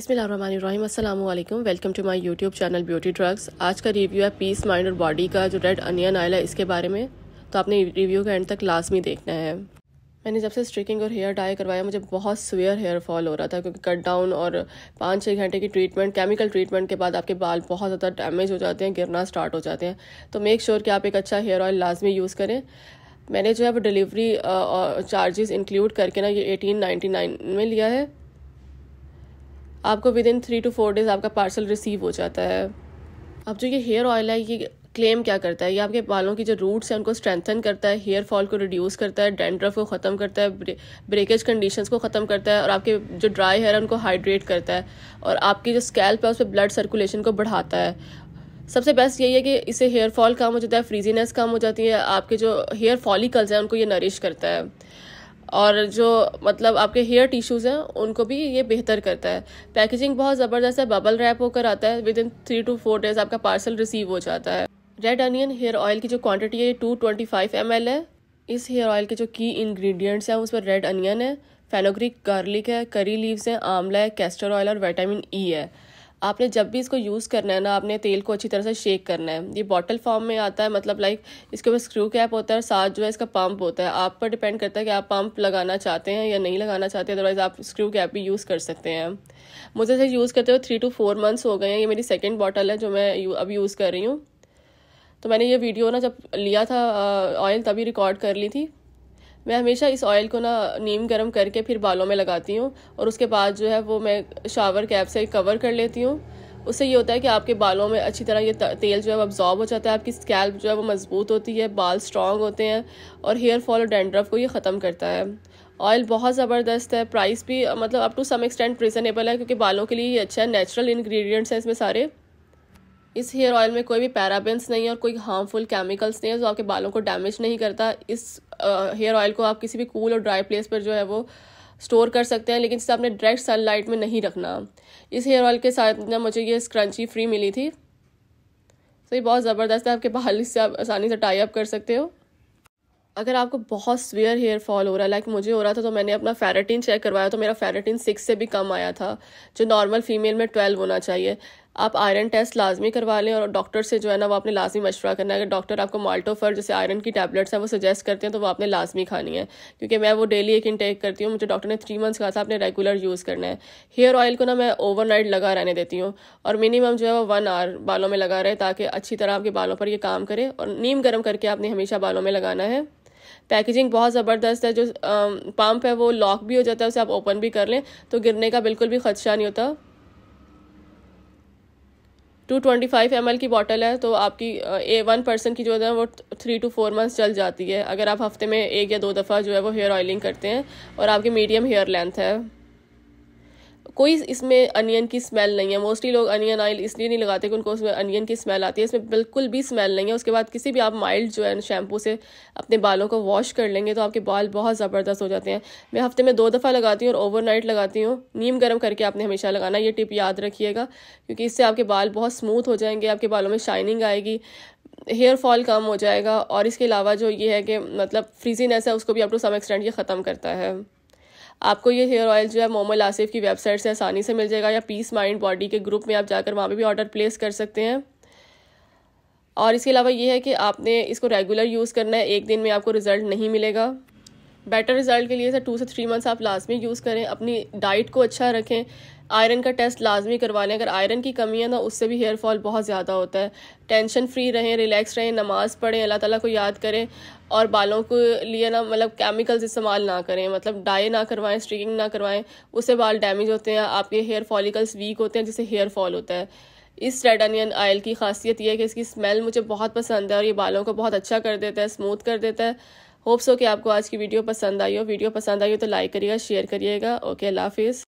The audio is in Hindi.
बिसमीम अल्लाम welcome to my YouTube channel beauty drugs आज का रिव्यू है पीस माइंड और बॉडी का जो रेड अनियन आयल है इसके बारे में तो आपने रिव्यू का एंड तक लाजमी देखना है मैंने जब से स्ट्रिकिंग और हेयर डाई करवाया मुझे बहुत सुयर हेयर फॉल हो रहा था क्योंकि कट डाउन और पाँच छः घंटे की ट्रीटमेंट केमिकल ट्रीटमेंट के बाद आपके बाल बहुत ज़्यादा डैमेज हो जाते हैं गिरना स्टार्ट हो जाते हैं तो मेक श्योर कि आप एक अच्छा हेयर ऑयल लाजमी यूज़ करें मैंने जो है वो डिलीवरी चार्जेस इंक्लूड करके ना ये एटीन नाइन में लिया है आपको within three two four days आपका पार्सल रिसीव हो जाता है अब जो ये हेयर ऑयल है ये क्लेम क्या करता है ये आपके बालों की जो रूट्स हैं उनको स्ट्रेंथन करता है हेयर फॉल को रिड्यूस करता है डेंड्रफ को ख़त्म करता है ब्रेकेज कंडीशंस को ख़त्म करता है और आपके जो ड्राई हेयर है उनको हाइड्रेट करता है और आपकी जो स्कैल्प है उस पर ब्लड सर्कुलेशन को बढ़ाता है सबसे बेस्ट यही है कि इससे हेयर फॉल कम हो जाता है फ्रीजीनेस कम हो जाती है आपके जो हेयर फॉलिकल्स हैं उनको ये नरिश करता है और जो मतलब आपके हेयर टिश्यूज़ हैं उनको भी ये बेहतर करता है पैकेजिंग बहुत ज़बरदस्त है बबल रैप होकर आता है within three two four days आपका पार्सल रिसीव हो जाता है रेड अनियन हेयर ऑयल की जो क्वांटिटी है two twenty five M L है इस हेयर ऑयल के जो की इंग्रेडिएंट्स हैं उस पर रेड अनियन है फेनोग्रिक गार्लिक है करी लीव्स हैं आंवला है कैस्टर ऑयल और विटामिन ई e है आपने जब भी इसको यूज़ करना है ना आपने तेल को अच्छी तरह से शेक करना है ये बॉटल फॉर्म में आता है मतलब लाइक इसके ऊपर स्क्रू कैप होता है और साथ जो है इसका पम्प होता है आप पर डिपेंड करता है कि आप पंप लगाना चाहते हैं या नहीं लगाना चाहते अदरवाइज़ आप स्क्रू कैप भी यूज़ कर सकते हैं मुझे इसे यूज़ करते हुए थ्री टू फोर मंथ्स हो गए हैं ये मेरी सेकेंड बॉटल है जो मैं यू, अब यूज़ कर रही हूँ तो मैंने ये वीडियो ना जब लिया था ऑयल तभी रिकॉर्ड कर ली थी मैं हमेशा इस ऑयल को ना नीम गर्म करके फिर बालों में लगाती हूँ और उसके बाद जो है वो मैं शावर कैप से कवर कर लेती हूँ उससे ये होता है कि आपके बालों में अच्छी तरह ये तेल जो है वो अब्जॉर्ब हो जाता है आपकी स्कैल्प जो है वो मजबूत होती है बाल स्ट्रॉन्ग होते हैं और हेयर फॉल और डेंड्रफ को ये ख़त्म करता है ऑयल बहुत ज़बरदस्त है प्राइस भी मतलब up to some extent reasonable है क्योंकि बालों के लिए ये अच्छा है नेचुरल इन्ग्रीडियंट्स हैं इसमें सारे इस हेयर ऑयल में कोई भी पैराबेंस नहीं है और कोई हार्मफुल केमिकल्स नहीं है जो आपके बालों को डैमेज नहीं करता इस हेयर ऑयल को आप किसी भी कूल और ड्राई प्लेस पर जो है वो स्टोर कर सकते हैं लेकिन इसे आपने डायरेक्ट सनलाइट में नहीं रखना इस हेयर ऑयल के साथ ना मुझे ये स्क्रंची फ्री मिली थी तो ये बहुत ज़बरदस्त है आपके बाल इससे आप आसानी से टाई अप कर सकते हो अगर आपको बहुत स्वेयर हेयर फॉल हो रहा है लाइक मुझे हो रहा था तो मैंने अपना फेरेटिन चेक करवाया तो मेरा फेरेटिन सिक्स से भी कम आया था जो नॉर्मल फीमेल में ट्वेल्व होना चाहिए आप आयरन टेस्ट लाजमी करवा लें और डॉक्टर से जो है ना वो आपने लाजमी मशवरा करना है अगर डॉक्टर आपको माल्टोफर जैसे आयरन की टैबलेट्स हैं वो सजेस्ट करते हैं तो वो आपने लाजमी खानी है क्योंकि मैं वो डेली एक इनटेक करती हूँ मुझे डॉक्टर ने थ्री मंथ्स कहा था आपने रेगुलर यूज़ करना है हेयर ऑयल को ना मैं ओवर लगा रहने देती हूँ और मिनिमम जो है वो वन आवर बालों में लगा रहे ताकि अच्छी तरह आपके बालों पर ये काम करे और नीम गर्म करके आपने हमेशा बालों में लगाना है पैकेजिंग बहुत ज़बरदस्त है जो पंप है वो लॉक भी हो जाता है उसे आप ओपन भी कर लें तो गिरने का बिल्कुल भी खदशा नहीं होता टू ट्वेंटी फाइव एम की बॉटल है तो आपकी ए वन पर्सन की जो है वो थ्री टू फोर मंथ्स चल जाती है अगर आप हफ्ते में एक या दो दफ़ा जो है वो हेयर ऑयलिंग करते हैं और आपकी मीडियम हेयर लेंथ है कोई इसमें अनियन की स्मेल नहीं है मोस्टली लोग अनियन ऑयल इसलिए नहीं लगाते कि उनको उसमें अनियन की स्मेल आती है इसमें बिल्कुल भी स्मेल नहीं है उसके बाद किसी भी आप माइल्ड जो है शैम्पू से अपने बालों को वॉश कर लेंगे तो आपके बाल बहुत ज़बरदस्त हो जाते हैं मैं हफ्ते में दो दफ़ा लगाती हूँ और ओवर लगाती हूँ नीम गर्म करके आपने हमेशा लगाना ये टिप याद रखिएगा क्योंकि इससे आपके बाल बहुत स्मूथ हो जाएंगे आपके बालों में शाइनिंग आएगी हेयर फॉल कम हो जाएगा और इसके अलावा जो ये है कि मतलब फ्रीजीनेस है उसको भी आप टू सम एक्सटेंट ये ख़त्म करता है आपको ये हेयर ऑयल जो है मोमल आसिफ की वेबसाइट से आसानी से मिल जाएगा या पीस माइंड बॉडी के ग्रुप में आप जाकर वहाँ पर भी ऑर्डर प्लेस कर सकते हैं और इसके अलावा ये है कि आपने इसको रेगुलर यूज़ करना है एक दिन में आपको रिज़ल्ट नहीं मिलेगा बेटर रिजल्ट के लिए सर टू से थ्री मंथ्स आप लाजमी यूज़ करें अपनी डाइट को अच्छा रखें आयरन का टेस्ट लाजमी करवा लें अगर आयरन की कमी है ना उससे भी हेयर फॉल बहुत ज़्यादा होता है टेंशन फ्री रहें रिलैक्स रहें नमाज़ पढ़ें अल्लाह ताला को याद करें और बालों को लिए ना मतलब केमिकल्स इस्तेमाल ना करें मतलब डाई ना करवाएं स्ट्रिकिंग ना करवाएं उससे बाल डैमेज होते हैं आपके हेयर फॉलिकल्स वीक होते हैं जिससे हेयर फॉल होता है इस रेड अनियन ऑयल की खासियत यह है कि इसकी स्मेल मुझे बहुत पसंद है और ये बालों को बहुत अच्छा कर देता है स्मूथ कर देता है होप्स हो कि आपको आज की वीडियो पसंद आई हो वीडियो पसंद आई हो तो लाइक करिएगा शेयर करिएगा ओके अल्लाह हाफिज़